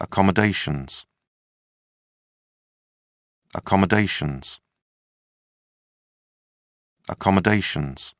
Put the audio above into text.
accommodations accommodations accommodations